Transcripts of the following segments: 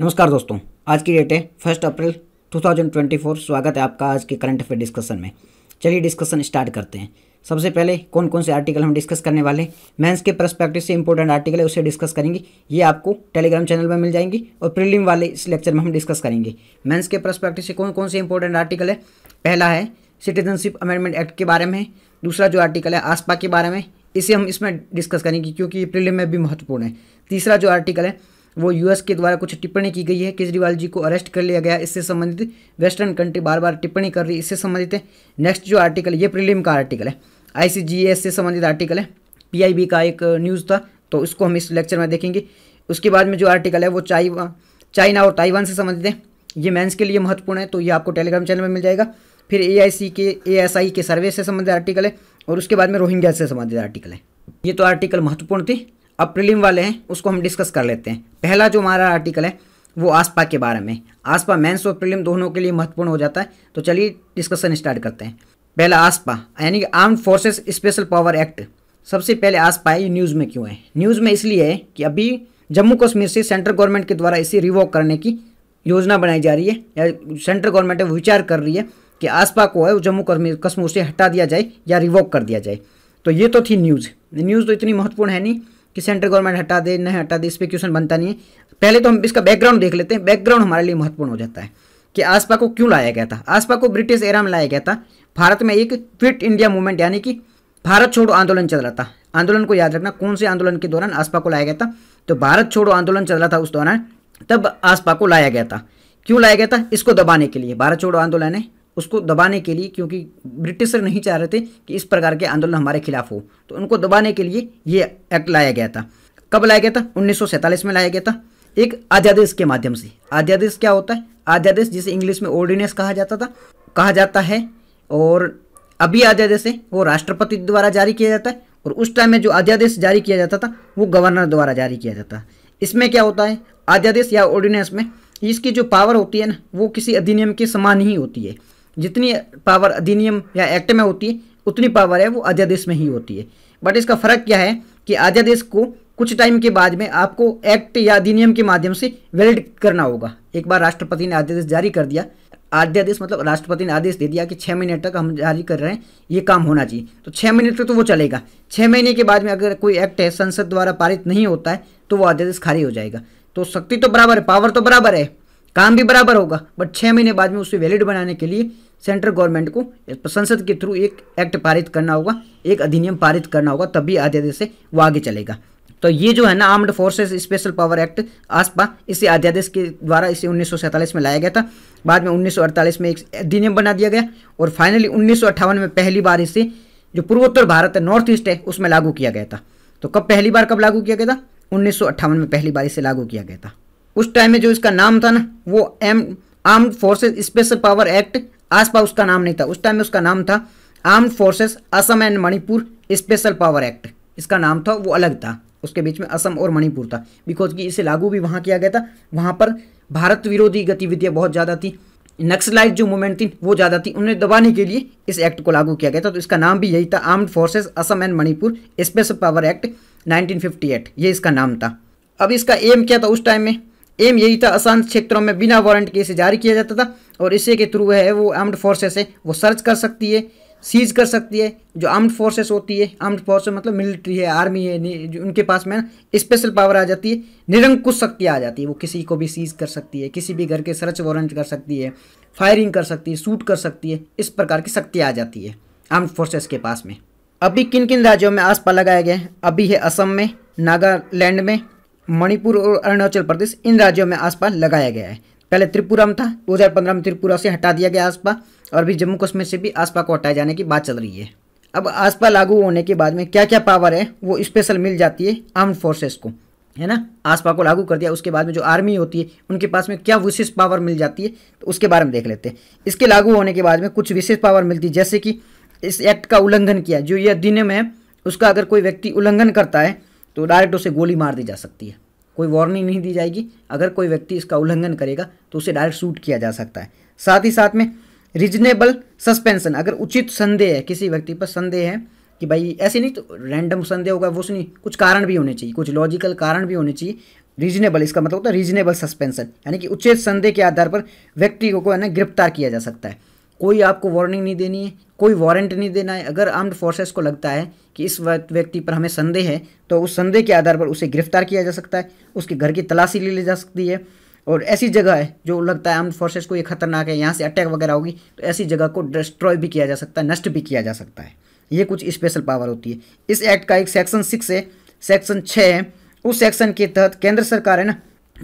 नमस्कार दोस्तों आज की डेट है फर्स्ट अप्रैल 2024 स्वागत है आपका आज के करंट अफेयर डिस्कशन में चलिए डिस्कशन स्टार्ट करते हैं सबसे पहले कौन कौन से आर्टिकल हम डिस्कस करने वाले मेंस के परस्पेक्टिव से इंपॉर्टेंट आर्टिकल है उसे डिस्कस करेंगे ये आपको टेलीग्राम चैनल में मिल जाएंगी और प्रिलिम वाले इस लेक्चर में हम डिस्कस करेंगे मैंस के परस्पेक्टिव से कौन कौन से इंपॉर्टेंट आर्टिकल है पहला है सिटीजनशिप अमेंडमेंट एक्ट के बारे में दूसरा जो आर्टिकल है आसपा के बारे में इसे हम इसमें डिस्कस करेंगे क्योंकि ये प्रिलिम में भी महत्वपूर्ण है तीसरा जो आर्टिकल है वो यूएस के द्वारा कुछ टिप्पणी की गई है केजरीवाल जी को अरेस्ट कर लिया गया इससे संबंधित वेस्टर्न कंट्री बार बार टिप्पणी कर रही इससे संबंधित है नेक्स्ट जो आर्टिकल ये प्रीलिम का आर्टिकल है आईसीजीएस से संबंधित आर्टिकल है पीआईबी का एक न्यूज़ था तो उसको हम इस लेक्चर में देखेंगे उसके बाद में जो आर्टिकल है वो चाइवा चाइना और ताइवान से संबंधित है ये मेंस के लिए महत्वपूर्ण है तो ये आपको टेलीग्राम चैनल में मिल जाएगा फिर ए के ए के सर्वे से संबंधित आर्टिकल है और उसके बाद में रोहिंग्या से संबंधित आर्टिकल है ये तो आर्टिकल महत्वपूर्ण थी अब प्रिलिम वाले हैं उसको हम डिस्कस कर लेते हैं पहला जो हमारा आर्टिकल है वो आसपा के बारे में आसपा मेंस और प्रीलिम दोनों के लिए महत्वपूर्ण हो जाता है तो चलिए डिस्कशन स्टार्ट करते हैं पहला आसपा यानी कि armed forces special power act सबसे पहले आसपा ये न्यूज़ में क्यों है न्यूज़ में इसलिए है कि अभी जम्मू कश्मीर से सेंट्रल गवर्नमेंट के द्वारा इसे रिवॉक करने की योजना बनाई जा रही है या सेंट्रल गवर्नमेंट विचार कर रही है कि आसपा को है जम्मू कश्मीर कश्मीर से हटा दिया जाए या रिवॉक कर दिया जाए तो ये तो थी न्यूज़ न्यूज़ तो इतनी महत्वपूर्ण है नहीं कि सेंट्रल गवर्नमेंट हटा दे नहीं हटा दे इस पर क्वेश्चन बनता नहीं है पहले तो हम इसका बैकग्राउंड देख लेते हैं बैकग्राउंड हमारे लिए महत्वपूर्ण हो जाता है कि आसपा को क्यों लाया गया था आसपा को ब्रिटिश एरा में लाया गया था भारत में एक फिट इंडिया मूवमेंट यानी कि भारत छोड़ो आंदोलन चल रहा था आंदोलन को याद रखना कौन से आंदोलन के दौरान आसपा को लाया गया था तो भारत छोड़ो आंदोलन चल रहा था उस दौरान तब आसपा को लाया गया था क्यों लाया गया था इसको दबाने के लिए भारत छोड़ो आंदोलन है उसको दबाने के लिए क्योंकि ब्रिटिशर नहीं चाह रहे थे कि इस प्रकार के आंदोलन हमारे खिलाफ हो तो उनको दबाने के लिए ये एक्ट लाया गया था कब लाया गया था उन्नीस में लाया गया था एक अध्यादेश के माध्यम से अध्यादेश क्या होता है अध्यादेश जिसे इंग्लिश में ऑर्डिनेंस कहा जाता था कहा जाता है और अभी अध्यादेश है वो राष्ट्रपति द्वारा जारी किया जाता है और उस टाइम में जो अध्यादेश जारी किया जाता था वो गवर्नर द्वारा जारी किया जाता है इसमें क्या होता है अध्यादेश या ऑर्डिनेंस में इसकी जो पावर होती है ना वो किसी अधिनियम के समान ही होती है जितनी पावर अधिनियम या एक्ट में होती है उतनी पावर है वो अध्यादेश में ही होती है बट इसका फर्क क्या है कि अध्यादेश को कुछ टाइम के बाद में आपको एक्ट या अधिनियम के माध्यम से वैलिड करना होगा एक बार राष्ट्रपति ने अध्यादेश जारी कर दिया अध्यादेश मतलब राष्ट्रपति ने आदेश दे दिया कि छः महीने तक हम जारी कर रहे हैं ये काम होना चाहिए तो छः महीने तक तो वो चलेगा छः महीने के बाद में अगर कोई एक्ट है संसद द्वारा पारित नहीं होता है तो वो अध्यादेश खारी हो जाएगा तो शक्ति तो बराबर है पावर तो बराबर है काम भी बराबर होगा बट छः महीने बाद में उसे वैलिड बनाने के लिए सेंट्रल गवर्नमेंट को संसद के थ्रू एक एक्ट पारित करना होगा एक अधिनियम पारित करना होगा तभी अध्यादेश से वो आगे चलेगा तो ये जो है ना armed forces special power act AFSPA इसे अध्यादेश के द्वारा इसे उन्नीस में लाया गया था बाद में 1948 में एक अधिनियम बना दिया गया और फाइनली उन्नीस में पहली बार इसे जो पूर्वोत्तर भारत है नॉर्थ ईस्ट है उसमें लागू किया गया था तो कब पहली बार कब लागू किया गया था उन्नीस में पहली बार इसे लागू किया गया था उस टाइम में जो इसका नाम था ना वो एम armed forces special power act AFSPA उसका नाम नहीं था उस टाइम में उसका नाम था armed forces Assam and Manipur special power act इसका नाम था वो अलग था उसके बीच में असम और मणिपुर था बिकॉज कि इसे लागू भी वहाँ किया गया था वहाँ पर भारत विरोधी गतिविधियाँ बहुत ज़्यादा थी नक्सलाइट जो मूवमेंट थी वो ज़्यादा थी उन्हें दबाने के लिए इस एक्ट को लागू किया गया था तो इसका नाम भी यही था armed forces Assam and Manipur special power act 1958 ये इसका नाम था अब इसका एम क्या था उस टाइम में एम यही था अशांत क्षेत्रों में बिना वारंट के इसे जारी किया जाता था और इसे के थ्रू है वो आर्म्ड फोर्सेस है वो सर्च कर सकती है सीज कर सकती है जो आर्म्ड फोर्सेस होती है आर्म्ड फोर्सेस मतलब मिलिट्री है आर्मी है जो उनके पास में स्पेशल पावर आ जाती है निरंकुश शक्ति आ जाती है वो किसी को भी सीज कर सकती है किसी भी घर के सर्च वारंट कर सकती है फायरिंग कर सकती है शूट कर सकती है इस प्रकार की शक्ति आ जाती है आर्म्ड फोर्सेस के पास में अभी किन किन राज्यों में आसपा लगाया गया है अभी है असम में नागालैंड में मणिपुर और अरुणाचल प्रदेश इन राज्यों में आसपास लगाया गया है पहले त्रिपुरा में था 2015 में त्रिपुरा से हटा दिया गया आसपा और भी जम्मू कश्मीर से भी आसपा को हटाए जाने की बात चल रही है अब आसपा लागू होने के बाद में क्या क्या पावर है वो स्पेशल मिल जाती है आर्म फोर्सेस को है ना आसपा को लागू कर दिया उसके बाद में जो आर्मी होती है उनके पास में क्या विशेष पावर मिल जाती है तो उसके बारे में देख लेते हैं इसके लागू होने के बाद में कुछ विशेष पावर मिलती है जैसे कि इस एक्ट का उल्लंघन किया जो यह दिन में उसका अगर कोई व्यक्ति उल्लंघन करता है तो डायरेक्ट उसे गोली मार दी जा सकती है कोई वार्निंग नहीं दी जाएगी अगर कोई व्यक्ति इसका उल्लंघन करेगा तो उसे डायरेक्ट शूट किया जा सकता है साथ ही साथ में रीजनेबल सस्पेंशन अगर उचित संदेह है किसी व्यक्ति पर संदेह है कि भाई ऐसे नहीं तो रैंडम संदेह होगा वो सुनी कुछ कारण भी होने चाहिए कुछ लॉजिकल कारण भी होने चाहिए रीजनेबल इसका मतलब होता है रीजनेबल सस्पेंशन यानी कि उचित संदेह के आधार पर व्यक्ति को है ना गिरफ्तार किया जा सकता है कोई आपको वार्निंग नहीं देनी है कोई वारंट नहीं देना है अगर आर्म्ड फोर्सेस को लगता है कि इस व्यक्ति पर हमें संदेह है तो उस संदेह के आधार पर उसे गिरफ्तार किया जा सकता है उसके घर की तलाशी ले ली जा सकती है और ऐसी जगह है जो लगता है आर्म्ड फोर्सेस को ये खतरनाक है यहाँ से अटैक वगैरह होगी तो ऐसी जगह को डिस्ट्रॉय भी किया जा सकता है नष्ट भी किया जा सकता है ये कुछ स्पेशल पावर होती है इस एक्ट का एक सेक्शन सिक्स है सेक्शन छः है उस सेक्शन के तहत केंद्र सरकार है ना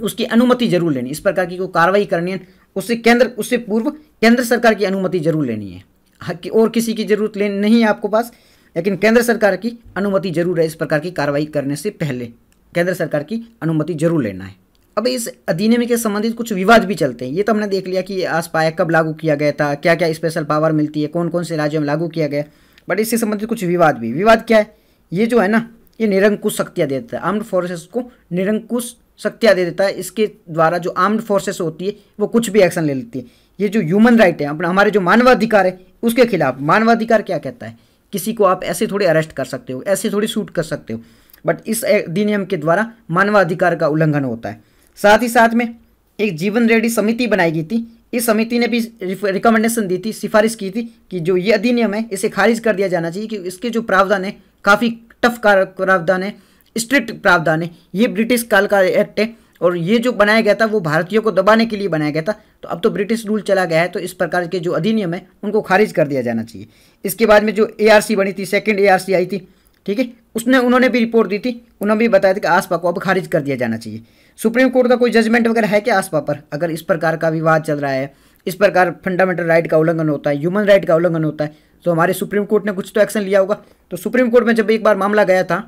उसकी अनुमति जरूर लेनी इस प्रकार की कोई कार्रवाई करनी है उससे केंद्र उससे पूर्व केंद्र सरकार की अनुमति जरूर लेनी है हाँ, कि और किसी की जरूरत ले नहीं है आपको पास लेकिन केंद्र सरकार की अनुमति जरूर है इस प्रकार की कार्रवाई करने से पहले केंद्र सरकार की अनुमति जरूर लेना है अब इस अधिनियम के संबंधित कुछ विवाद भी चलते हैं ये तो हमने देख लिया कि आस पाया कब लागू किया गया था क्या क्या स्पेशल पावर मिलती है कौन कौन से राज्यों में लागू किया गया बट इससे संबंधित कुछ विवाद भी विवाद क्या है ये जो है ना ये निरंकुश शक्तियाँ देता है आर्म्ड फोर्सेस को निरंकुश शक्तियाँ दे देता है इसके द्वारा जो आर्म्ड फोर्सेस होती है वो कुछ भी एक्शन ले लेती है ये जो ह्यूमन राइट है अपना हमारे जो मानवाधिकार है उसके खिलाफ मानवाधिकार क्या कहता है किसी को आप ऐसे थोड़े अरेस्ट कर सकते हो ऐसे थोड़ी सूट कर सकते हो बट इस अधिनियम के द्वारा मानवाधिकार का उल्लंघन होता है साथ ही साथ में एक जीवन रेडी समिति बनाई गई थी इस समिति ने भी रिकमेंडेशन दी थी सिफारिश की थी कि जो ये अधिनियम है इसे खारिज कर दिया जाना चाहिए कि इसके जो प्रावधान है काफ़ी टफ प्रावधान है स्ट्रिक्ट प्रावधान है ये ब्रिटिश काल का एक्ट है और ये जो बनाया गया था वो भारतीयों को दबाने के लिए बनाया गया था तो अब तो ब्रिटिश रूल चला गया है तो इस प्रकार के जो अधिनियम है उनको खारिज कर दिया जाना चाहिए इसके बाद में जो ए बनी थी सेकेंड ए आई थी ठीक है उसने उन्होंने भी रिपोर्ट दी थी उन्होंने भी बताया था कि आसपा को अब खारिज कर दिया जाना चाहिए सुप्रीम कोर्ट का कोई जजमेंट वगैरह है क्या आसपा पर अगर इस प्रकार का विवाद चल रहा है इस प्रकार फंडामेंटल राइट का उल्लंघन होता है ह्यूमन राइट का उल्लंघन होता है तो हमारे सुप्रीम कोर्ट ने कुछ तो एक्शन लिया होगा तो सुप्रीम कोर्ट में जब एक बार मामला गया था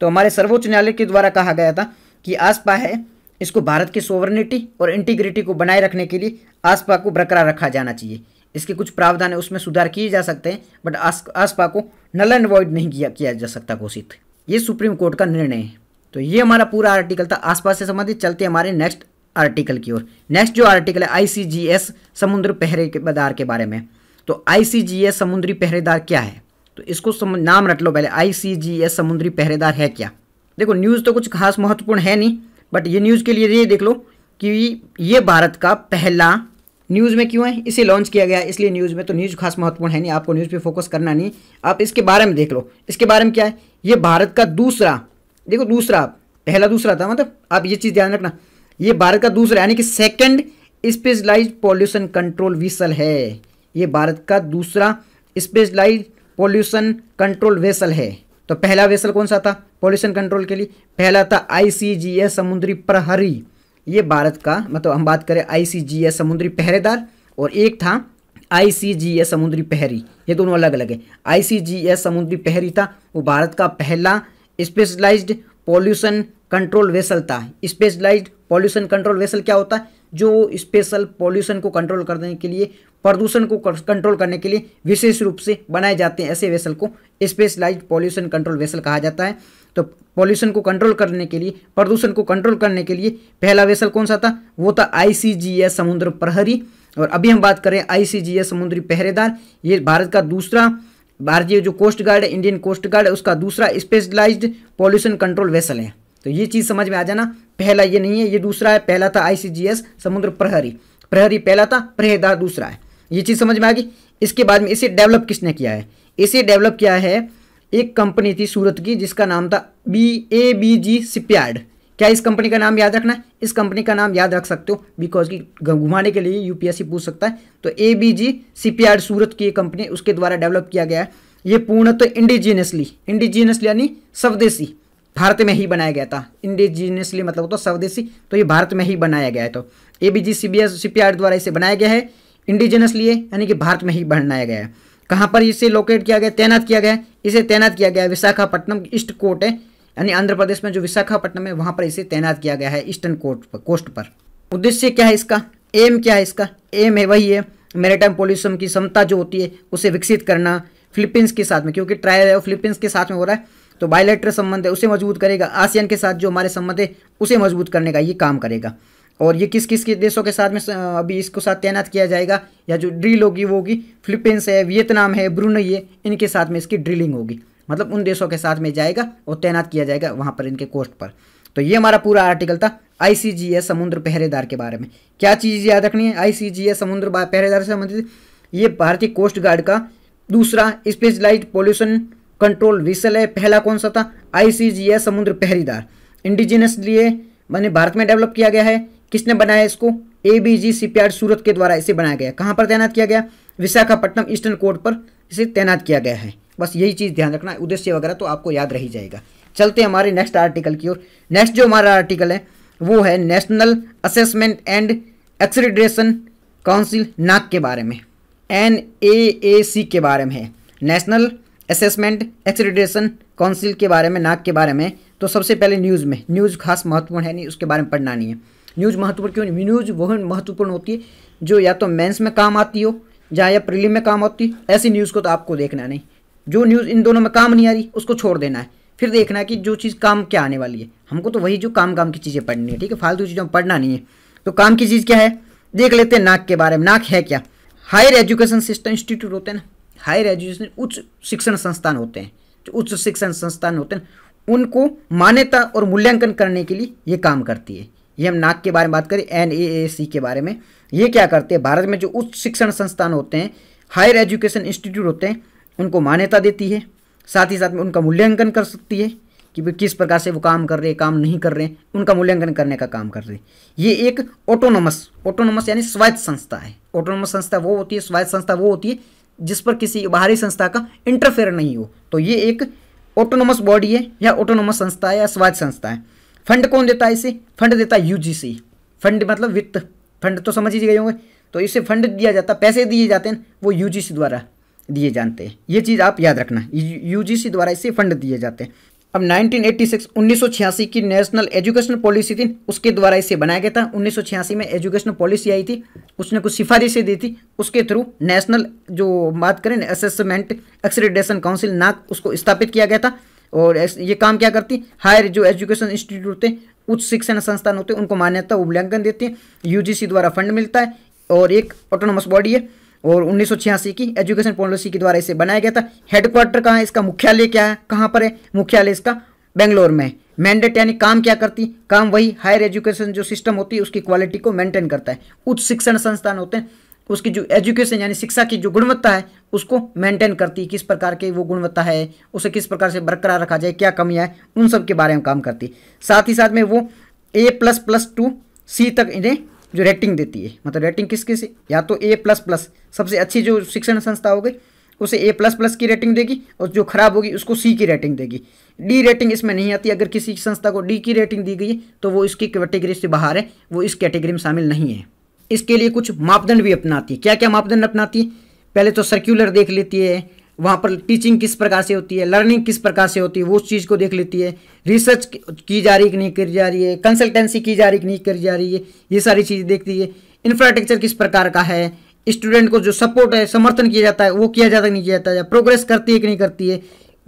तो हमारे सर्वोच्च न्यायालय के द्वारा कहा गया था कि आसपा है इसको भारत की सोवरनिटी और इंटीग्रिटी को बनाए रखने के लिए आसपा को बरकरार रखा जाना चाहिए इसके कुछ प्रावधान है उसमें सुधार किए जा सकते हैं बट आस आसपा को नल एंड वॉइड नहीं किया किया जा सकता घोषित ये सुप्रीम कोर्ट का निर्णय है तो ये हमारा पूरा आर्टिकल था आसपास से संबंधित चलते हमारे नेक्स्ट आर्टिकल की ओर नेक्स्ट जो आर्टिकल है आईसीजीएस समुद्र पहरे के पहरेदार के बारे में तो आईसीजीएस समुद्री पहरेदार क्या है तो इसको नाम रट लो पहले आईसीजीएस समुद्री पहरेदार है क्या देखो न्यूज़ तो कुछ खास महत्वपूर्ण है नहीं बट ये न्यूज़ के लिए ये देख लो कि ये भारत का पहला न्यूज़ में क्यों है इसे लॉन्च किया गया इसलिए न्यूज़ में तो न्यूज़ खास महत्वपूर्ण है नहीं आपको न्यूज़ पे फोकस करना नहीं आप इसके बारे में देख लो इसके बारे में क्या है ये भारत का दूसरा देखो दूसरा पहला दूसरा था मतलब आप ये चीज़ ध्यान रखना ये भारत का दूसरा यानी कि second specialise pollution control vessel है ये भारत का दूसरा स्पेशलाइज पॉल्यूशन कंट्रोल वेसल है तो पहला वेसल कौन सा था पॉल्यूशन कंट्रोल के लिए पहला था आई समुद्री प्रहरी ये भारत का मतलब हम बात करें आई समुद्री पहरेदार और एक था आई समुद्री पहरी ये दोनों अलग अलग है आई समुद्री पहरी था वो भारत का पहला स्पेशलाइज्ड पॉल्यूशन कंट्रोल वेसल था स्पेशलाइज्ड पॉल्यूशन कंट्रोल वेसल क्या होता है जो स्पेशल पॉल्यूशन को कंट्रोल करने के लिए प्रदूषण को कंट्रोल करने के लिए विशेष रूप से बनाए जाते हैं ऐसे वेसल को स्पेशलाइज्ड पॉल्यूशन कंट्रोल वेसल कहा जाता है तो पॉल्यूशन को कंट्रोल करने के लिए प्रदूषण को कंट्रोल करने के लिए पहला वेसल कौन सा था वो था आईसीजीएस समुद्र प्रहरी और अभी हम बात करें आईसीजीएस समुद्री पहरेदार ये भारत का दूसरा भारतीय जो कोस्ट गार्ड है इंडियन कोस्ट गार्ड है उसका दूसरा स्पेशलाइज्ड पॉल्यूशन कंट्रोल वेसल है तो ये चीज़ समझ में आ जाना पहला ये नहीं है ये दूसरा है पहला था आईसीजीएस समुद्र प्रहरी प्रहरी पहला था पहरेदार दूसरा है ये चीज़ समझ में आ गई इसके बाद में इसे डेवलप किसने किया है इसे डेवलप किया है एक कंपनी थी सूरत की जिसका नाम था B A B G shipyard क्या इस कंपनी का नाम याद रखना है इस कंपनी का नाम याद रख सकते हो बिकॉज की घुमाने के लिए यूपीएससी पूछ सकता है तो ए बी जी सिपयार्ड सूरत की कंपनी उसके द्वारा डेवलप किया गया है ये पूर्णतः तो इंडिजीनियसली इंडिजीनियसली यानी स्वदेशी भारत में ही बनाया गया था इंडिजीनियसली मतलब तो स्वदेशी तो ये भारत में ही बनाया गया है तो A B G C B S द्वारा इसे बनाया गया है इंडिजीनियसली यानी कि भारत में ही बनाया गया है कहाँ पर इसे लोकेट किया गया तैनात किया गया इसे तैनात किया गया विशाखापट्टनम ईस्ट कोर्ट है यानी आंध्र प्रदेश में जो विशाखापट्टनम है वहाँ पर इसे तैनात किया गया है ईस्टर्न कोर्ट पर कोस्ट पर उद्देश्य क्या है इसका एम क्या है इसका एम है वही है मेरेटाइम पॉल्यूशन की क्षमता जो होती है उसे विकसित करना फिलीपींस के साथ में क्योंकि ट्रायल है फिलीपींस के साथ में हो रहा है तो बायोलेट्रल संबंध है उसे मजबूत करेगा आसियान के साथ जो हमारे संबंध है उसे मजबूत करने का ये काम करेगा और ये किस किस के देशों के साथ में अभी इसको साथ तैनात किया जाएगा या जो ड्रिल होगी वो होगी फिलिपींस है वियतनाम है ब्रुनई है इनके साथ में इसकी ड्रिलिंग होगी मतलब उन देशों के साथ में जाएगा और तैनात किया जाएगा वहाँ पर इनके कोस्ट पर तो ये हमारा पूरा आर्टिकल था एस समुद्र पहरेदार के बारे में क्या चीज़ याद रखनी है एस समुद्र पहरेदार से संबंधित ये भारतीय कोस्ट गार्ड का दूसरा लाइट पॉल्यूशन कंट्रोल विसल है पहला कौन सा था एस समुद्र पहरेदार इंडिजिनस लिए मैंने भारत में डेवलप किया गया है किसने बनाया इसको ए बी जी आर सूरत के द्वारा इसे बनाया गया कहाँ पर तैनात किया गया विशाखापट्टनम ईस्टर्न कोर्ट पर इसे तैनात किया गया है बस यही चीज़ ध्यान रखना उद्देश्य वगैरह तो आपको याद रही जाएगा चलते हमारे नेक्स्ट आर्टिकल की ओर नेक्स्ट जो हमारा आर्टिकल है वो है national assessment and accreditation council NAAC के बारे में एन ए ए सी के बारे में है नेशनल असेसमेंट एक्सरीड्रेशन काउंसिल के बारे में नाक के बारे में तो सबसे पहले न्यूज़ में न्यूज़ खास महत्वपूर्ण है नहीं उसके बारे में पढ़ना नहीं है न्यूज़ महत्वपूर्ण क्यों नहीं न्यूज़ वह महत्वपूर्ण होती है जो या तो मेंस में काम आती हो जहाँ या प्रीलिम में काम होती ऐसी न्यूज़ को तो आपको देखना नहीं जो न्यूज़ इन दोनों में काम नहीं आ रही उसको छोड़ देना है फिर देखना है कि जो चीज़ काम क्या आने वाली है हमको तो वही जो काम काम की चीज़ें पढ़नी है ठीक है फालतू चीज़ों में पढ़ना नहीं है तो काम की चीज़ क्या है देख लेते हैं नाक के बारे में नाक है क्या हायर एजुकेशन सिस्टम इंस्टीट्यूट होते हैं ना हायर एजुकेशन उच्च शिक्षण संस्थान होते हैं जो उच्च शिक्षण संस्थान होते हैं उनको मान्यता और मूल्यांकन करने के लिए ये काम करती है ये हम नाक के बारे में बात करें एन ए ए सी के बारे में ये क्या करते हैं भारत में जो उच्च शिक्षण संस्थान होते हैं हायर एजुकेशन इंस्टीट्यूट होते हैं उनको मान्यता देती है साथ ही साथ में उनका मूल्यांकन कर सकती है कि वे किस प्रकार से वो काम कर रहे हैं काम नहीं कर रहे हैं उनका मूल्यांकन करने का काम कर रहे हैं ये एक ऑटोनोमस ऑटोनोमस यानी स्वायत्त संस्था है ऑटोनोमस संस्था वो होती है स्वायत्त संस्था वो होती है जिस पर किसी बाहरी संस्था का इंटरफेयर नहीं हो तो ये एक ऑटोनोमस बॉडी है या ऑटोनोमस संस्था है या स्वायत्त संस्था है फंड कौन देता है इसे फंड देता है यूजीसी फंड मतलब वित्त फंड तो समझ ही गए होंगे तो इसे फंड दिया जाता पैसे दिए जाते हैं वो यूजीसी द्वारा दिए जाते हैं ये चीज़ आप याद रखना यूजीसी द्वारा इसे फंड दिए जाते हैं अब 1986 1986 की नेशनल एजुकेशन पॉलिसी थी उसके द्वारा इसे बनाया गया था उन्नीस में एजुकेशन पॉलिसी आई थी उसने कुछ सिफारिशें दी थी उसके थ्रू नेशनल जो बात करें असेसमेंट एक्सरेडेशन काउंसिल नाक उसको स्थापित किया गया था और ये काम क्या करती है हायर जो एजुकेशन इंस्टीट्यूट होते हैं उच्च शिक्षण संस्थान होते हैं उनको मान्यता मूल्यांकन देती हैं यूजीसी द्वारा फंड मिलता है और एक ऑटोनोमस बॉडी है और उन्नीस की एजुकेशन पॉलिसी के द्वारा इसे बनाया गया था हेडक्वार्टर कहाँ है इसका मुख्यालय क्या है कहाँ पर है मुख्यालय इसका बेंगलोर में है मैंडेट यानी काम क्या करती काम वही हायर एजुकेशन जो सिस्टम होती है उसकी क्वालिटी को मेंटेन करता है उच्च शिक्षण संस्थान होते हैं उसकी जो एजुकेशन यानी शिक्षा की जो गुणवत्ता है उसको मेंटेन करती है किस प्रकार के वो गुणवत्ता है उसे किस प्रकार से बरकरार रखा जाए क्या कमी हैं उन सब के बारे में काम करती साथ ही साथ में वो A plus plus to C तक इन्हें जो रेटिंग देती है मतलब रेटिंग किस से या तो ए प्लस प्लस सबसे अच्छी जो शिक्षण संस्था हो गई उसे ए प्लस प्लस की रेटिंग देगी और जो खराब होगी उसको सी की रेटिंग देगी डी रेटिंग इसमें नहीं आती अगर किसी संस्था को डी की रेटिंग दी गई है तो वो इसकी कैटेगरी से बाहर है वो इस कैटेगरी में शामिल नहीं है इसके लिए कुछ मापदंड भी अपनाती है क्या क्या मापदंड अपनाती है पहले तो सर्क्यूलर देख लेती है वहाँ पर टीचिंग किस प्रकार से होती है लर्निंग किस प्रकार से होती है वो उस चीज़ को देख लेती है रिसर्च की जा रही कि नहीं करी जा रही है कंसल्टेंसी की जा रही कि नहीं करी जा रही है ये सारी चीज़ें देखती है इंफ्रास्ट्रक्चर किस प्रकार का है स्टूडेंट को जो सपोर्ट है समर्थन किया जाता है वो किया जाता है नहीं किया जाता है प्रोग्रेस करती है कि नहीं करती है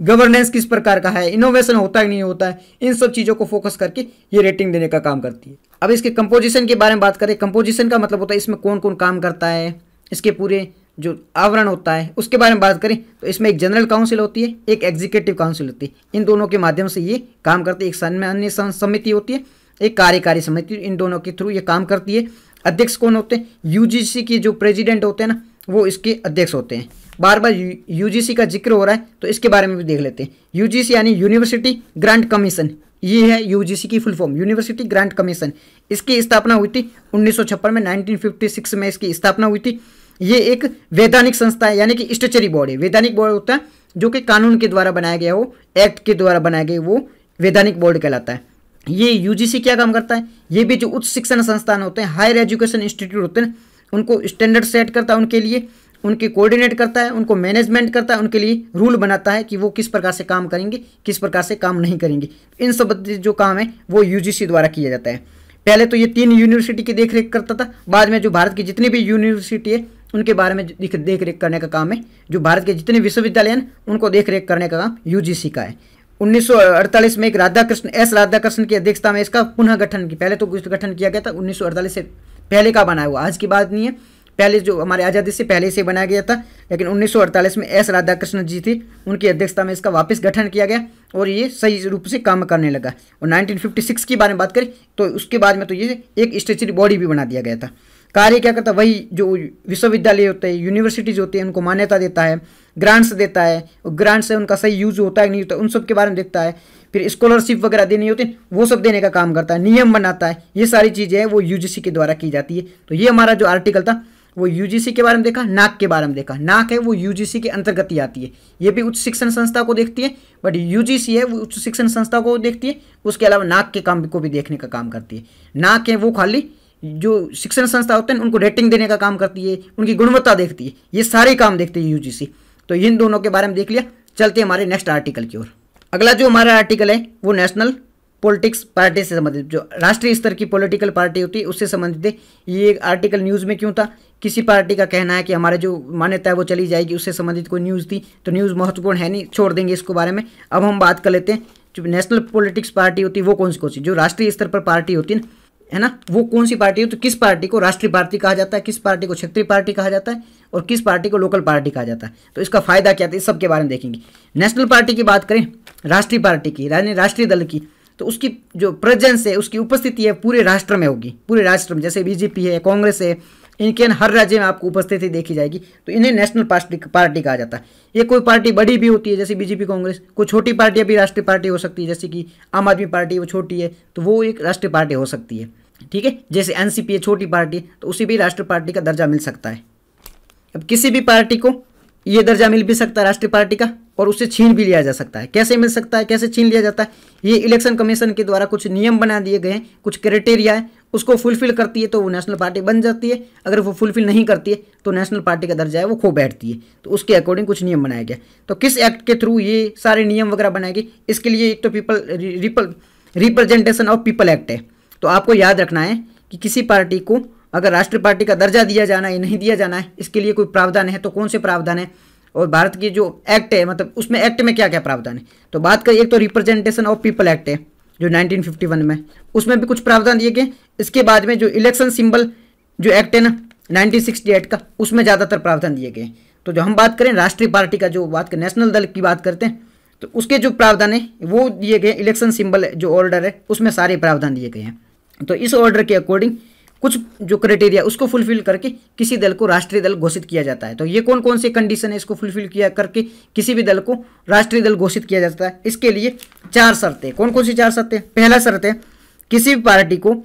गवर्नेंस किस प्रकार का है इनोवेशन होता है कि नहीं होता है इन सब चीज़ों को फोकस करके ये रेटिंग देने का काम करती है अब इसके कंपोजिशन के बारे में बात करें कंपोजिशन का मतलब होता है इसमें कौन कौन काम करता है इसके पूरे जो आवरण होता है उसके बारे में बात करें तो इसमें एक जनरल काउंसिल होती है एक एग्जीक्यूटिव काउंसिल होती है इन दोनों के माध्यम से ये काम करती है एक सामान्य समिति होती है एक कार्यकारी समिति इन दोनों के थ्रू ये काम करती है अध्यक्ष कौन होते हैं यू के जो प्रेजिडेंट होते हैं ना वो इसके अध्यक्ष होते हैं बार बार यू का जिक्र हो रहा है तो इसके बारे में भी देख लेते हैं यू यानी यूनिवर्सिटी ग्रांट कमीशन ये है यूजीसी की full form university grant commission इसकी स्थापना हुई थी उन्नीस में 1956 में इसकी स्थापना हुई थी ये एक वैधानिक संस्था है यानी कि स्टेचरी बोर्ड है वैधानिक बोर्ड होता है जो कि कानून के द्वारा बनाया गया हो एक्ट के द्वारा बनाया गया वो वैधानिक बोर्ड कहलाता है ये यूजीसी क्या काम करता है ये भी जो उच्च शिक्षण संस्थान होते हैं हायर एजुकेशन इंस्टीट्यूट होते हैं उनको स्टैंडर्ड सेट करता है उनके लिए उनकी कोऑर्डिनेट करता है उनको मैनेजमेंट करता है उनके लिए रूल बनाता है कि वो किस प्रकार से काम करेंगे किस प्रकार से काम नहीं करेंगे इन सब जो काम है वो यूजीसी द्वारा किया जाता है पहले तो ये तीन यूनिवर्सिटी की देख रेख करता था बाद में जो भारत की जितनी भी यूनिवर्सिटी है उनके बारे में देख रेख करने का काम है जो भारत के जितने विश्वविद्यालय हैं उनको देख रेख करने का काम यू का है 1948 में एक राधा कृष्ण एस राधा कृष्ण की अध्यक्षता में इसका पुनः गठन की पहले तो गठन किया गया था 1948 से पहले का बना हुआ आज की बात नहीं है पहले जो हमारे आज़ादी से पहले से बनाया गया था लेकिन 1948 में एस राधाकृष्ण जी थे उनकी अध्यक्षता में इसका वापस गठन किया गया और ये सही रूप से काम करने लगा और 1956 के बारे में बात करें तो उसके बाद में तो ये एक स्टेचरी बॉडी भी बना दिया गया था कार्य क्या करता वही जो विश्वविद्यालय होते हैं यूनिवर्सिटीज़ होती हैं उनको मान्यता देता है ग्रांट्स देता है और ग्रांट्स से उनका सही यूज होता है नहीं होता उन सब के बारे में देखता है फिर स्कॉलरशिप वगैरह देनी होती है वो सब देने का काम करता है नियम बनाता है ये सारी चीज़ें वो यूजीसी के द्वारा की जाती है तो ये हमारा जो आर्टिकल था वो यूजीसी के बारे में देखा नाक के बारे में देखा नाक है वो यूजीसी के अंतर्गत ही आती है ये भी उच्च शिक्षण संस्था को देखती है बट यूजीसी है वो उच्च शिक्षण संस्था को देखती है उसके अलावा नाक के काम को भी देखने का काम करती है नाक है वो खाली जो शिक्षण संस्था होते हैं उनको रेटिंग देने का काम करती है उनकी गुणवत्ता देखती है ये सारे काम देखती है यूजीसी तो इन दोनों के बारे में देख लिया चलते हमारे नेक्स्ट आर्टिकल की ओर अगला जो हमारा आर्टिकल है वो नेशनल पॉलिटिक्स पार्टी से संबंधित जो राष्ट्रीय स्तर की पॉलिटिकल पार्टी होती है उससे संबंधित ये एक आर्टिकल न्यूज़ में क्यों था किसी पार्टी का कहना है कि हमारे जो मान्यता है वो चली जाएगी उससे संबंधित कोई न्यूज़ थी तो न्यूज़ महत्वपूर्ण है नहीं छोड़ देंगे इसको बारे में अब हम बात कर लेते हैं जो नेशनल पॉलिटिक्स पार्टी होती है वो कौन सी कौन सी जो राष्ट्रीय स्तर पर पार्टी होती है ना है ना वो कौन सी पार्टी हो तो किस पार्टी को राष्ट्रीय पार्टी कहा जाता है किस पार्टी को क्षेत्रीय पार्टी कहा जाता है और किस पार्टी को लोकल पार्टी कहा जाता है तो इसका फायदा क्या था इस सब के बारे में देखेंगे नेशनल पार्टी की बात करें राष्ट्रीय पार्टी की यानी राष्ट्रीय दल की तो उसकी जो प्रेजेंस है उसकी उपस्थिति है पूरे राष्ट्र में होगी पूरे राष्ट्र में जैसे बीजेपी है कांग्रेस है इनके हर राज्य में आपको उपस्थिति देखी जाएगी तो इन्हें नेशनल पार्टी पार्टी कहा जाता है ये कोई पार्टी बड़ी भी होती है जैसे बीजेपी कांग्रेस कोई छोटी पार्टियाँ भी राष्ट्रीय पार्टी हो सकती है जैसे कि आम आदमी पार्टी वो छोटी है तो वो एक राष्ट्रीय पार्टी हो सकती है ठीक है जैसे एन है छोटी पार्टी तो उसे भी राष्ट्रीय पार्टी का दर्जा मिल सकता है अब किसी भी पार्टी को ये दर्जा मिल भी सकता है राष्ट्रीय पार्टी का और उसे छीन भी लिया जा सकता है कैसे मिल सकता है कैसे छीन लिया जाता है ये इलेक्शन कमीशन के द्वारा कुछ नियम बना दिए गए हैं कुछ क्राइटेरिया है उसको फुलफिल करती है तो वो नेशनल पार्टी बन जाती है अगर वो फुलफिल नहीं करती है तो नेशनल पार्टी का दर्जा है वो खो बैठती है तो उसके अकॉर्डिंग कुछ नियम बनाया गया तो किस एक्ट के थ्रू ये सारे नियम वगैरह बनाए गए इसके लिए एक तो people representation of people act है तो आपको याद रखना है कि किसी पार्टी को अगर राष्ट्रीय पार्टी का दर्जा दिया जाना है नहीं दिया जाना है इसके लिए कोई प्रावधान है तो कौन से प्रावधान है और भारत की जो एक्ट है मतलब उसमें एक्ट में क्या क्या प्रावधान है तो बात करें एक तो रिप्रेजेंटेशन ऑफ पीपल एक्ट है जो 1951 में उसमें भी कुछ प्रावधान दिए गए इसके बाद में जो इलेक्शन सिंबल जो एक्ट है ना नाइनटीन का उसमें ज़्यादातर प्रावधान दिए गए तो जो हम बात करें राष्ट्रीय पार्टी का जो बात करें नेशनल दल की बात करते हैं तो उसके जो प्रावधान है वो दिए गए इलेक्शन सिंबल जो ऑर्डर है उसमें सारे प्रावधान दिए गए हैं तो इस ऑर्डर के अकॉर्डिंग कुछ जो क्राइटेरिया उसको फुलफिल करके किसी दल को राष्ट्रीय दल घोषित किया जाता है तो ये कौन कौन से कंडीशन है इसको फुलफिल किया करके किसी भी दल को राष्ट्रीय दल घोषित किया जाता है इसके लिए चार शर्तें कौन कौन सी चार शर्तें पहला शर्त है किसी भी पार्टी को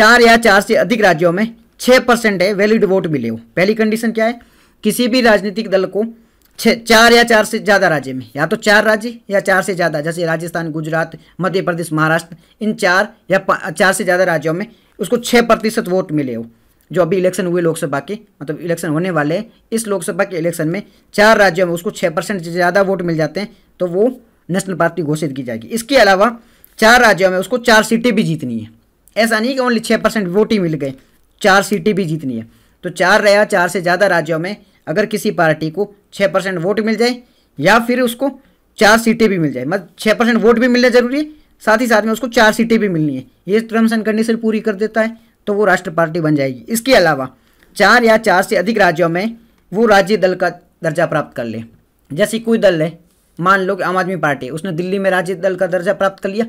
चार या चार से अधिक राज्यों में छः परसेंट है वैलिड वोट मिले हो पहली कंडीशन क्या है किसी भी राजनीतिक दल को छ चार या चार से ज़्यादा राज्य में या तो चार राज्य या चार से ज़्यादा जैसे राजस्थान गुजरात मध्य प्रदेश महाराष्ट्र इन चार या चार से ज़्यादा राज्यों में उसको छः प्रतिशत वोट मिले हो जो अभी इलेक्शन हुए लोकसभा के मतलब इलेक्शन होने वाले हैं इस लोकसभा के इलेक्शन में चार राज्यों में उसको छः परसेंट ज़्यादा वोट मिल जाते हैं तो वो नेशनल पार्टी घोषित की जाएगी इसके अलावा चार राज्यों में उसको चार सीटें भी जीतनी है ऐसा नहीं कि ओनली छः परसेंट वोट ही मिल गए चार सीटें भी जीतनी है तो चार या चार से ज़्यादा राज्यों में अगर किसी पार्टी को छः परसेंट वोट मिल जाए या फिर उसको चार सीटें भी मिल जाए मतलब छः परसेंट वोट भी मिलना जरूरी है साथ ही साथ में उसको चार सीटें भी मिलनी है ये टर्म्स एंड कंडीशन पूरी कर देता है तो वो राष्ट्र पार्टी बन जाएगी इसके अलावा चार या चार से अधिक राज्यों में वो राज्य दल का दर्जा प्राप्त कर ले जैसे कोई दल है मान लो कि आम आदमी पार्टी उसने दिल्ली में राज्य दल का दर्जा प्राप्त कर लिया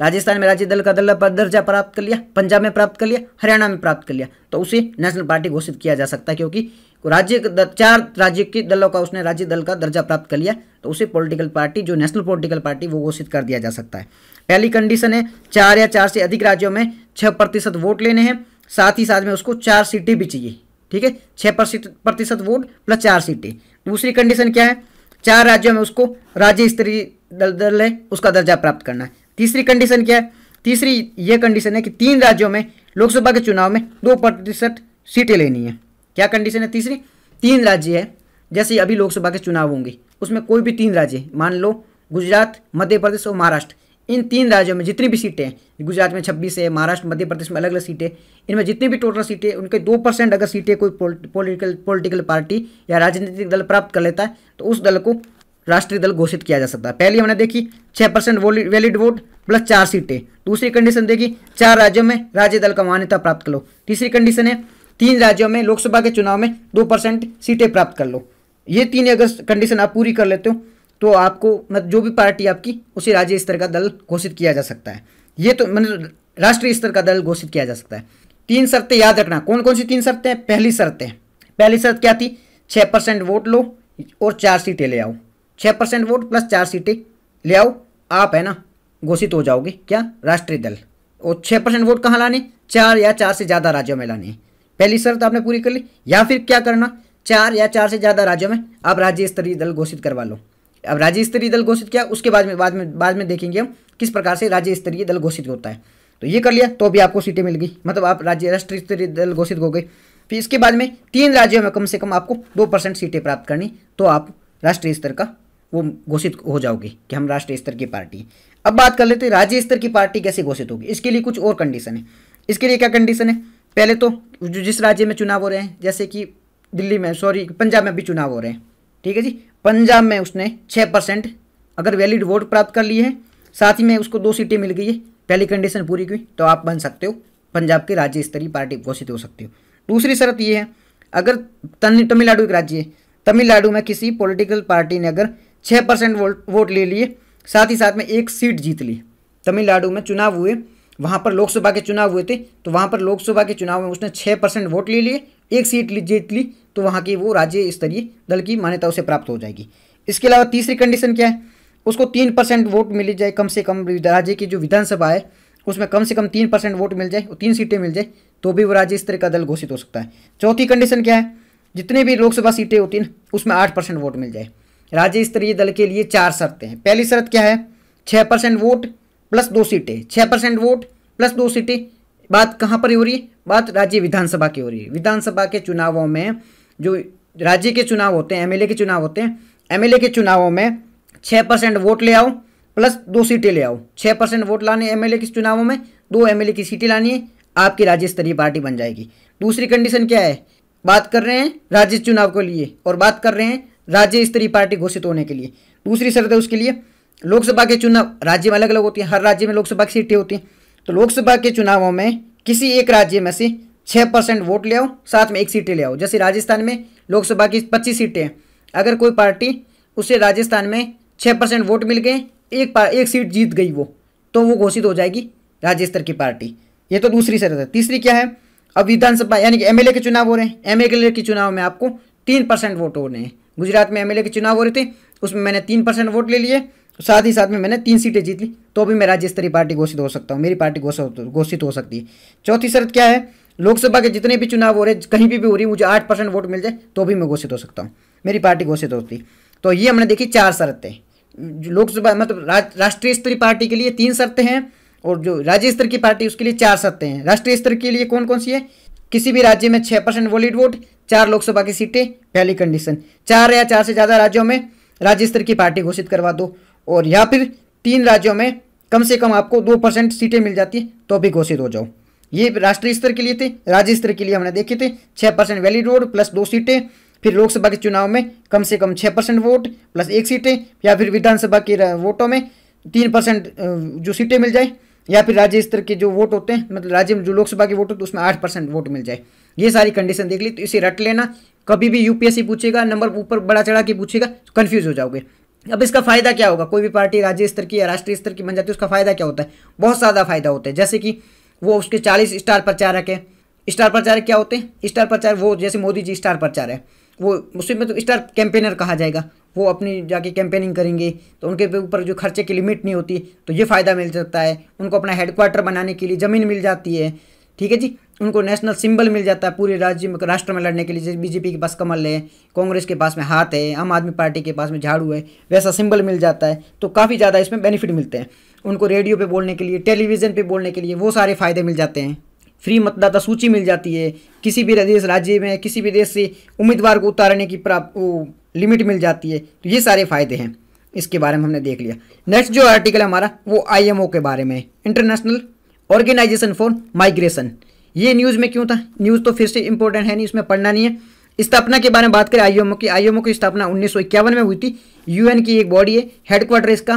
राजस्थान में राज्य दल का दल दर्जा प्राप्त कर लिया पंजाब में प्राप्त कर लिया हरियाणा में प्राप्त कर लिया तो उसे नेशनल पार्टी घोषित किया जा सकता है क्योंकि राज्य चार राज्य के दलों का उसने राज्य दल का दर्जा प्राप्त कर लिया तो उसे पॉलिटिकल पार्टी जो नेशनल पॉलिटिकल पार्टी वो घोषित कर दिया जा सकता है पहली कंडीशन है चार या चार से अधिक राज्यों में छः प्रतिशत वोट लेने हैं साथ ही साथ में उसको चार सीटें भी चाहिए ठीक है छः प्रतिशत वोट प्लस चार सीटें दूसरी कंडीशन क्या है चार राज्यों में उसको राज्य स्तरीय दल दल है उसका दर्जा प्राप्त करना है तीसरी कंडीशन क्या है तीसरी यह कंडीशन है कि तीन राज्यों में लोकसभा के चुनाव में दो प्रतिशत सीटें लेनी है क्या कंडीशन है तीसरी तीन राज्य है जैसे अभी लोकसभा के चुनाव होंगे उसमें कोई भी तीन राज्य मान लो गुजरात मध्य प्रदेश और महाराष्ट्र इन तीन राज्यों में जितनी भी सीटें हैं गुजरात में छब्बीस है महाराष्ट्र मध्य प्रदेश में अलग अलग सीटें इनमें जितनी भी टोटल सीटें उनके दो परसेंट अगर सीटें कोई पॉलिटिकल पोलिटिकल पार्टी या राजनीतिक दल प्राप्त कर लेता है तो उस दल को राष्ट्रीय दल घोषित किया जा सकता है पहली हमने देखी छह परसेंट वैलिड वोट प्लस चार सीटें दूसरी कंडीशन देखी चार राज्यों में राज्य दल का मान्यता प्राप्त कर लो तीसरी कंडीशन है तीन राज्यों में लोकसभा के चुनाव में दो परसेंट सीटें प्राप्त कर लो ये तीन अगर कंडीशन आप पूरी कर लेते हो तो आपको मतलब जो भी पार्टी आपकी उसे राज्य स्तर का दल घोषित किया जा सकता है ये तो मतलब राष्ट्रीय स्तर का दल घोषित किया जा सकता है तीन शर्तें याद रखना कौन कौन सी तीन शर्तें हैं पहली शर्तें पहली शर्त क्या थी छः परसेंट वोट लो और चार सीटें ले आओ छः परसेंट वोट प्लस चार सीटें ले आओ आप है ना घोषित हो जाओगे क्या राष्ट्रीय दल और छः परसेंट वोट कहाँ लाने चार या चार से ज़्यादा राज्यों में लाने पहली शर्त आपने पूरी कर ली या फिर क्या करना चार या चार से ज़्यादा राज्यों में आप राज्य स्तरीय दल घोषित करवा लो अब राज्य स्तरीय दल घोषित किया उसके बाद में बाद में बाद में देखेंगे हम किस प्रकार से राज्य स्तरीय दल घोषित होता है तो ये कर लिया तो भी आपको सीटें मिल गई मतलब आप राज्य राष्ट्रीय स्तरीय दल घोषित हो गए फिर इसके बाद में तीन राज्यों में कम से कम आपको दो परसेंट सीटें प्राप्त करनी तो आप राष्ट्रीय स्तर का वो घोषित हो जाओगे कि हम राष्ट्रीय स्तर की पार्टी अब बात कर लेते हैं राज्य स्तर की पार्टी कैसे घोषित होगी इसके लिए कुछ और कंडीशन है इसके लिए क्या कंडीशन है पहले तो जो जिस राज्य में चुनाव हो रहे हैं जैसे कि दिल्ली में सॉरी पंजाब में भी चुनाव हो रहे हैं ठीक है जी पंजाब में उसने छः परसेंट अगर वैलिड वोट प्राप्त कर लिए हैं साथ ही में उसको दो सीटें मिल गई है पहली कंडीशन पूरी हुई तो आप बन सकते हो पंजाब के राज्य स्तरीय पार्टी घोषित हो सकते हो दूसरी शर्त ये है अगर तमिलनाडु एक राज्य है तमिलनाडु में किसी पॉलिटिकल पार्टी ने अगर छः परसेंट वोट ले लिए साथ ही साथ में एक सीट जीत ली तमिलनाडु में चुनाव हुए वहाँ पर लोकसभा के चुनाव हुए थे तो वहाँ पर लोकसभा के चुनाव में उसने छः परसेंट वोट ले लिए एक सीट जीत ली तो वहाँ की वो राज्य स्तरीय दल की मान्यता उसे प्राप्त हो जाएगी इसके अलावा तीसरी कंडीशन क्या है उसको तीन परसेंट वोट मिल जाए कम से कम राज्य की जो विधानसभा है उसमें कम से कम तीन परसेंट वोट मिल जाए और तीन सीटें मिल जाए तो भी वो राज्य स्तर का दल घोषित हो सकता है चौथी कंडीशन क्या है जितने भी लोकसभा सीटें होती हैं उसमें आठ परसेंट वोट मिल जाए राज्य स्तरीय दल के लिए चार शर्तें हैं पहली शर्त क्या है छः परसेंट वोट प्लस दो सीटें छः परसेंट वोट प्लस दो सीटें बात कहाँ पर हो रही है बात राज्य विधानसभा की हो रही है विधानसभा के चुनावों में जो राज्य के चुनाव होते हैं एमएलए के चुनाव होते हैं एमएलए के चुनावों में छः परसेंट वोट ले आओ प्लस दो सीटें ले आओ छः परसेंट वोट लाने एमएलए के चुनावों में दो एमएलए की सीटें लानी है आपकी राज्य स्तरीय पार्टी बन जाएगी दूसरी कंडीशन क्या है बात कर रहे हैं राज्य चुनाव के लिए और बात कर रहे हैं राज्य स्तरीय पार्टी घोषित होने के लिए दूसरी शर्त है उसके लिए लोकसभा के चुनाव राज्य में अलग अलग होती हैं हर राज्य में लोकसभा की सीटें होती हैं तो लोकसभा के चुनावों में किसी एक राज्य में से छः परसेंट वोट ले आओ साथ में एक सीटें ले आओ जैसे राजस्थान में लोकसभा की पच्चीस सीटें हैं अगर कोई पार्टी उसे राजस्थान में छः परसेंट वोट मिल गए एक एक सीट जीत गई वो तो वो घोषित हो जाएगी राज्य स्तर की पार्टी ये तो दूसरी शर्त है तीसरी क्या है अब विधानसभा यानी कि एमएलए के चुनाव हो रहे हैं एमएलए के चुनाव में आपको तीन परसेंट वोट हो रहे हैं गुजरात में एमएलए के चुनाव हो रहे थे उसमें मैंने तीन परसेंट वोट ले लिए साथ ही साथ में मैंने तीन सीटें जीत ली तो भी मैं राज्य स्तरीय पार्टी घोषित हो सकता हूँ मेरी पार्टी घोषित हो सकती है चौथी शर्त क्या है लोकसभा के जितने भी चुनाव हो रहे कहीं भी, भी हो रही मुझे आठ परसेंट वोट मिल जाए तो भी मैं घोषित हो सकता हूँ मेरी पार्टी घोषित होती तो ये हमने देखी चार शर्तें लोकसभा मतलब राष्ट्रीय स्तरीय पार्टी के लिए तीन शर्तें हैं और जो राज्य स्तर की पार्टी उसके लिए चार शर्तें हैं राष्ट्रीय स्तर के लिए कौन कौन सी है किसी भी राज्य में छः परसेंट वोलिड वोट चार लोकसभा की सीटें पहली कंडीशन चार या चार से ज़्यादा राज्यों में राज्य स्तर की पार्टी घोषित करवा दो और या फिर तीन राज्यों में कम से कम आपको दो परसेंट सीटें मिल जाती तो भी घोषित हो जाओ ये राष्ट्रीय स्तर के लिए थे राज्य स्तर के लिए हमने देखे थे छः परसेंट वैलिड वोट प्लस दो सीटें फिर लोकसभा के चुनाव में कम से कम छः परसेंट वोट प्लस एक सीटें या फिर विधानसभा के वोटों में तीन परसेंट जो सीटें मिल जाए या फिर राज्य स्तर के जो वोट होते हैं मतलब राज्य में जो लोकसभा के वोट होते हैं उसमें आठ परसेंट वोट मिल जाए ये सारी कंडीशन देख ली तो इसे रट लेना कभी भी यूपीएससी पूछेगा नंबर ऊपर बड़ा चढ़ा के पूछेगा तो कन्फ्यूज हो जाओगे अब इसका फायदा क्या होगा कोई भी पार्टी राज्य स्तर की या राष्ट्रीय स्तर की बन जाती है उसका फायदा क्या होता है बहुत ज़्यादा फायदा होता है जैसे कि वो उसके चालीस स्टार प्रचारक है स्टार प्रचारक क्या होते हैं स्टार प्रचार वो जैसे मोदी जी स्टार प्रचार है वो उसमें तो स्टार कैंपेनर कहा जाएगा वो अपनी जाके कैंपेनिंग करेंगे तो उनके ऊपर जो खर्चे की लिमिट नहीं होती तो ये फ़ायदा मिल सकता है उनको अपना हेडक्वार्टर बनाने के लिए ज़मीन मिल जाती है ठीक है जी उनको नेशनल सिंबल मिल जाता है पूरे राज्य में राष्ट्र में लड़ने के लिए जैसे बीजेपी के पास कमल है कांग्रेस के पास में हाथ है आम आदमी पार्टी के पास में झाड़ू है वैसा सिंबल मिल जाता है तो काफ़ी ज़्यादा इसमें बेनिफिट मिलते हैं उनको रेडियो पे बोलने के लिए टेलीविज़न पे बोलने के लिए वो सारे फ़ायदे मिल जाते हैं फ्री मतदाता सूची मिल जाती है किसी भी देश राज्य में किसी भी देश से उम्मीदवार को उतारने की प्राप्त लिमिट मिल जाती है तो ये सारे फायदे हैं इसके बारे में हमने देख लिया नेक्स्ट जो आर्टिकल है हमारा वो आईएमओ के बारे में इंटरनेशनल ऑर्गेनाइजेशन फॉर माइग्रेशन ये न्यूज़ में क्यों था न्यूज़ तो फिर से इंपॉर्टेंट है नहीं उसमें पढ़ना नहीं है स्थापना के बारे में बात करें आईएमओ की आईएमओ की स्थापना उन्नीस में हुई थी यूएन की एक बॉडी है हेडक्वार्टर इसका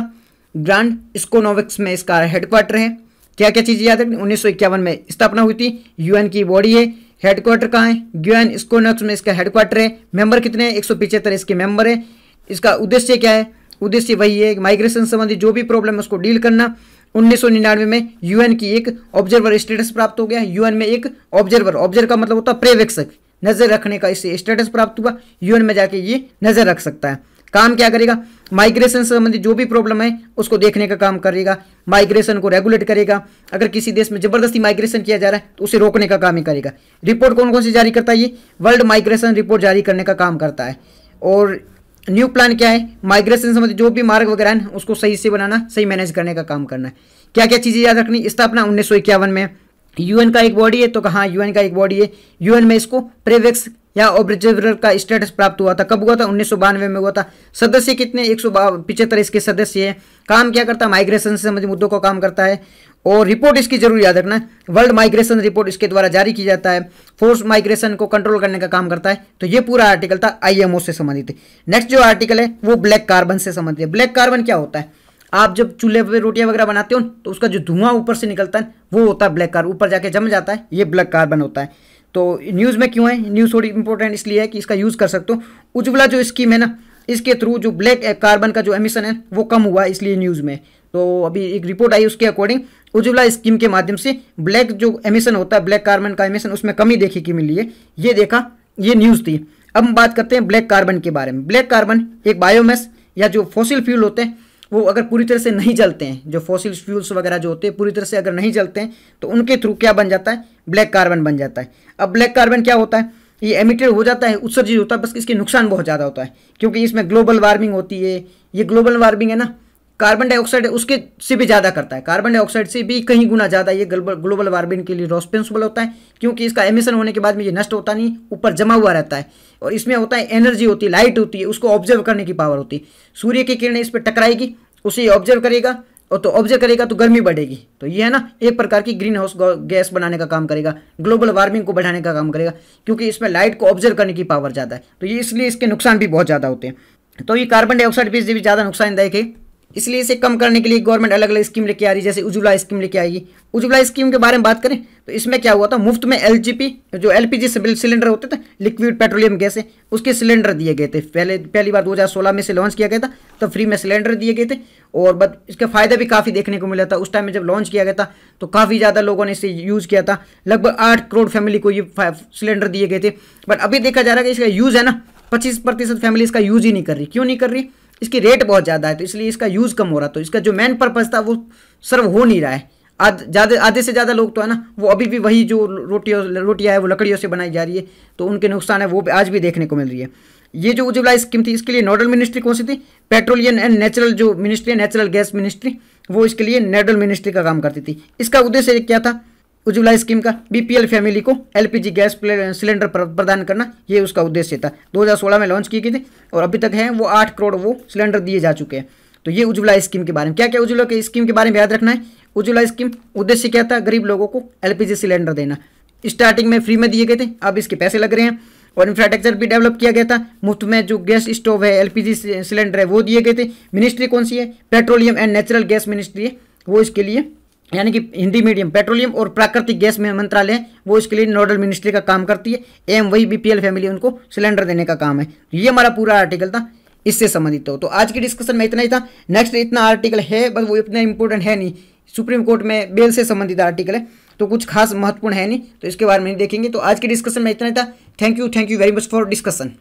ग्रांड स्कोनोविक्स में इसका हेडक्वार्टर है क्या क्या चीज़ें याद रखनी उन्नीस में स्थापना हुई थी यूएन की बॉडी है हेडक्वार्टर कहाँ है यूएन स्कोनक्स में इसका हेडक्वार्टर है मेंबर कितने हैं एक इसके मेंबर है इसका उद्देश्य क्या है उद्देश्य वही है माइग्रेशन संबंधी जो भी प्रॉब्लम है उसको डील करना उन्नीस में यूएन की एक ऑब्जर्वर स्टेटस प्राप्त हो गया यूएन में एक ऑब्जर्वर ऑब्जर्व का मतलब होता है पर्यवेक्षक नजर रखने का इससे स्टेटस प्राप्त हुआ यूएन में जाके ये नजर रख सकता है काम क्या करेगा माइग्रेशन से संबंधित जो भी प्रॉब्लम है उसको देखने का काम करेगा माइग्रेशन को रेगुलेट करेगा अगर किसी देश में जबरदस्ती माइग्रेशन किया जा रहा है तो उसे रोकने का काम ही करेगा रिपोर्ट कौन कौन सी जारी करता है ये वर्ल्ड माइग्रेशन रिपोर्ट जारी करने का काम करता है और न्यू प्लान क्या है माइग्रेशन संबंधित जो भी मार्ग वगैरह है उसको सही से बनाना सही मैनेज करने का काम करना है क्या क्या चीज़ें याद रखनी स्थापना उन्नीस में यूएन का एक बॉडी है तो कहाँ यूएन का एक बॉडी है यूएन में इसको प्रेवेक्स या ऑब्जर्वर का स्टेटस प्राप्त हुआ था कब हुआ था उन्नीस में हुआ था सदस्य कितने एक सौ इसके सदस्य है काम क्या करता है माइग्रेशन से संबंधित मुद्दों को काम करता है और रिपोर्ट इसकी जरूर याद रखना वर्ल्ड माइग्रेशन रिपोर्ट इसके द्वारा जारी किया जाता है फोर्स माइग्रेशन को कंट्रोल करने का काम करता है तो ये पूरा आर्टिकल था आईएमओ से संबंधित नेक्स्ट जो आर्टिकल है वो ब्लैक कार्बन से संबंधित है ब्लैक कार्बन क्या होता है आप जब चूल्हे पर रोटियां वगैरह बनाते हो तो उसका जो धुआं ऊपर से निकलता है वो होता है ब्लैक कार्बन ऊपर जाके जम जाता है ये ब्लैक कार्बन होता है तो न्यूज़ में क्यों है न्यूज़ थोड़ी इंपॉर्टेंट इसलिए है कि इसका यूज़ कर सकते हो उज्ज्वला जो स्कीम है ना इसके थ्रू जो ब्लैक कार्बन का जो एमिशन है वो कम हुआ इसलिए न्यूज़ में तो अभी एक रिपोर्ट आई उसके अकॉर्डिंग उज्ज्वला स्कीम के माध्यम से ब्लैक जो एमिशन होता है ब्लैक कार्बन का एमिशन उसमें कमी देखी की मिली है ये देखा ये न्यूज़ थी अब हम बात करते हैं ब्लैक कार्बन के बारे में ब्लैक कार्बन एक बायोमेस या जो फॉसिल फ्यूल होते हैं वो अगर पूरी तरह से नहीं जलते हैं जो फॉसिल फ्यूल्स वगैरह जो होते हैं पूरी तरह से अगर नहीं जलते हैं तो उनके थ्रू क्या बन जाता है ब्लैक कार्बन बन जाता है अब ब्लैक कार्बन क्या होता है ये एमिटेड हो जाता है उत्सर्जित होता है बस इसके नुकसान बहुत ज़्यादा होता है क्योंकि इसमें ग्लोबल वार्मिंग होती है ये ग्लोबल वार्मिंग है ना कार्बन डाइऑक्साइड उसके से भी ज़्यादा करता है कार्बन डाइऑक्साइड से भी कहीं गुना ज़्यादा ये ग्लोबल वार्मिंग के लिए रेस्पॉन्सिबल होता है क्योंकि इसका एमिशन होने के बाद में ये नष्ट होता नहीं ऊपर जमा हुआ रहता है और इसमें होता है एनर्जी होती है लाइट होती है उसको ऑब्जर्व करने की पावर होती है सूर्य की किरणें इस पर टकराएगी उसे ऑब्जर्व करेगा और तो ऑब्जर्व करेगा तो गर्मी बढ़ेगी तो ये है ना एक प्रकार की ग्रीन हाउस गैस बनाने का काम करेगा ग्लोबल वार्मिंग को बढ़ाने का काम करेगा क्योंकि इसमें लाइट को ऑब्जर्व करने की पावर ज़्यादा है तो ये इसलिए इसके नुकसान भी बहुत ज़्यादा होते हैं तो ये कार्बन डाइऑक्साइड भी ज़्यादा नुकसानदायक है इसलिए इसे कम करने के लिए गवर्नमेंट अलग अलग स्कीम लेके आ रही है जैसे उज्ज्वला स्कीम लेके आएगी उज्ज्वला स्कीम के बारे में बात करें तो इसमें क्या हुआ था मुफ्त में एल जो एल पी सिलेंडर होते थे लिक्विड पेट्रोलियम गैस है उसके सिलेंडर दिए गए थे पहले पहली बार 2016 में इसे लॉन्च किया गया था तो फ्री में सिलेंडर दिए गए थे और बट इसका फ़ायदा भी काफ़ी देखने को मिला था उस टाइम में जब लॉन्च किया गया था तो काफ़ी ज़्यादा लोगों ने इसे यूज़ किया था लगभग आठ करोड़ फैमिली को ये सिलेंडर दिए गए थे बट अभी देखा जा रहा है कि इसका यूज़ है ना पच्चीस प्रतिशत फैमिली इसका यूज़ ही नहीं कर रही क्यों नहीं कर रही इसकी रेट बहुत ज़्यादा है तो इसलिए इसका यूज़ कम हो रहा तो इसका जो मेन पर्पज़ था वो सर्व हो नहीं रहा है ज़्यादा आधे से ज़्यादा लोग तो है ना वो अभी भी वही जो रोटियों रोटियाँ है वो लकड़ियों से बनाई जा रही है तो उनके नुकसान है वो आज भी देखने को मिल रही है ये जो उज्ज्वला स्कीम थी इसके लिए नोडल मिनिस्ट्री कौन सी थी पेट्रोलियम एंड नेचुरल जो मिनिस्ट्री है नेचुरल गैस मिनिस्ट्री वो इसके लिए नोडल मिनिस्ट्री का काम करती थी इसका उद्देश्य क्या था उज्ज्वला स्कीम का बीपीएल फैमिली को एलपीजी गैस सिलेंडर प्रदान करना ये उसका उद्देश्य था 2016 में लॉन्च किए गए थे और अभी तक है वो आठ करोड़ वो सिलेंडर दिए जा चुके हैं तो ये उज्ज्वला स्कीम के बारे में क्या क्या उज्ज्वला की स्कीम के बारे में याद रखना है उज्ज्वला स्कीम उद्देश्य क्या था गरीब लोगों को एलपीजी सिलेंडर देना स्टार्टिंग में फ्री में दिए गए थे अब इसके पैसे लग रहे हैं और इंफ्रास्ट्रक्चर भी डेवलप किया गया था मुफ्त में जो गैस स्टोव है एलपीजी सिलेंडर है वो दिए गए थे मिनिस्ट्री कौन सी है petroleum and natural gas ministry है वो इसके लिए यानी कि हिंदी मीडियम पेट्रोलियम और प्राकृतिक गैस में मंत्रालय वो इसके लिए नोडल मिनिस्ट्री का काम करती है एम वही बीपीएल फैमिली उनको सिलेंडर देने का काम है तो ये हमारा पूरा आर्टिकल था इससे संबंधित हो तो।, तो आज की डिस्कशन में इतना ही था नेक्स्ट तो इतना आर्टिकल है बस वो इतना इंपॉर्टेंट है नहीं सुप्रीम कोर्ट में बेल से संबंधित आर्टिकल है तो कुछ खास महत्वपूर्ण है नहीं तो इसके बारे में देखेंगे तो आज की डिस्कशन में इतना ही था thank you thank you very much for discussion